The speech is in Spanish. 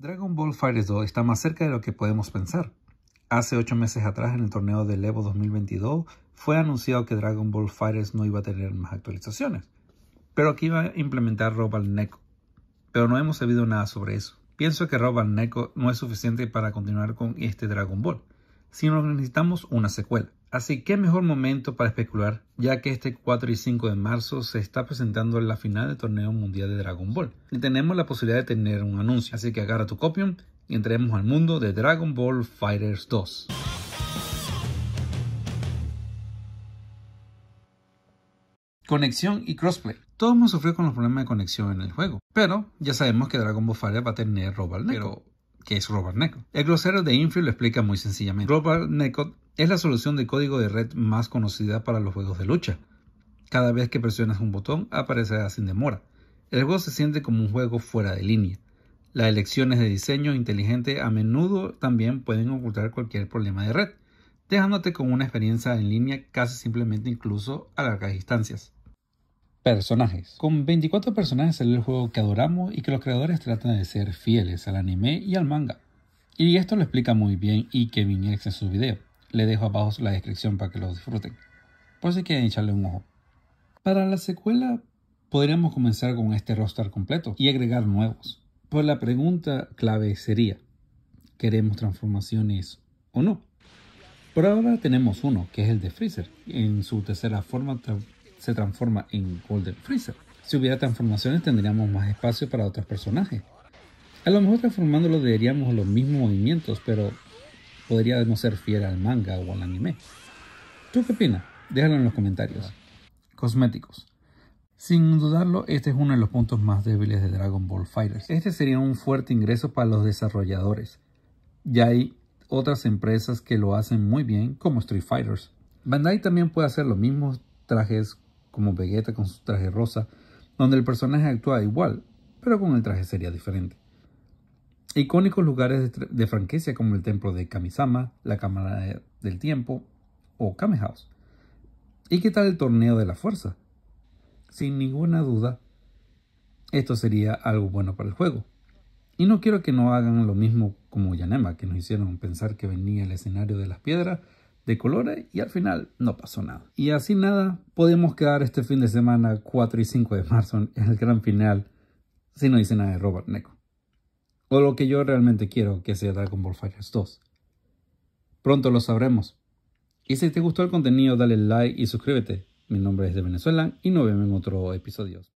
Dragon Ball Fighters 2 está más cerca de lo que podemos pensar. Hace 8 meses atrás, en el torneo de Evo 2022, fue anunciado que Dragon Ball Fighters no iba a tener más actualizaciones, pero que iba a implementar Robal Neko. Pero no hemos sabido nada sobre eso. Pienso que Robal Neko no es suficiente para continuar con este Dragon Ball. Si que necesitamos una secuela. Así que mejor momento para especular, ya que este 4 y 5 de marzo se está presentando la final del torneo mundial de Dragon Ball. Y tenemos la posibilidad de tener un anuncio, así que agarra tu copium y entremos al mundo de Dragon Ball Fighters 2. Conexión y crossplay. Todos hemos sufrido con los problemas de conexión en el juego, pero ya sabemos que Dragon Ball Fighter va a tener al Negro que es Robert Neckot. El grosero de Infield lo explica muy sencillamente. Robert Neckot es la solución de código de red más conocida para los juegos de lucha. Cada vez que presionas un botón aparecerá sin demora. El juego se siente como un juego fuera de línea. Las elecciones de diseño inteligente a menudo también pueden ocultar cualquier problema de red, dejándote con una experiencia en línea casi simplemente incluso a largas distancias. Personajes. Con 24 personajes salió el juego que adoramos y que los creadores tratan de ser fieles al anime y al manga. Y esto lo explica muy bien y Kevin X en su video. Le dejo abajo la descripción para que lo disfruten. Por si quieren echarle un ojo. Para la secuela podríamos comenzar con este roster completo y agregar nuevos. Pues la pregunta clave sería, ¿queremos transformaciones o no? Por ahora tenemos uno, que es el de Freezer, en su tercera forma se transforma en Golden Freezer. Si hubiera transformaciones tendríamos más espacio para otros personajes. A lo mejor transformándolo deberíamos los mismos movimientos, pero podría no ser fiel al manga o al anime. ¿Tú qué opinas? Déjalo en los comentarios. Cosméticos. Sin dudarlo, este es uno de los puntos más débiles de Dragon Ball Fighters. Este sería un fuerte ingreso para los desarrolladores. Ya hay otras empresas que lo hacen muy bien, como Street Fighters. Bandai también puede hacer los mismos trajes como Vegeta con su traje rosa, donde el personaje actúa igual, pero con el traje sería diferente. Icónicos lugares de, franquecia como el templo de Kamisama, la Cámara del Tiempo o Kame House. ¿Y qué tal el torneo de la fuerza? Sin ninguna duda, esto sería algo bueno para el juego. Y no quiero que no hagan lo mismo como Yanema, que nos hicieron pensar que venía el escenario de las piedras de colores y al final no pasó nada. Y así nada, podemos quedar este fin de semana 4 y 5 de marzo en el gran final si no dice nada de Robert Neko. O lo que yo realmente quiero que sea Dragon Ball Fighters 2. Pronto lo sabremos. Y si te gustó el contenido, dale like y suscríbete. Mi nombre es de Venezuela y nos vemos en otro episodio.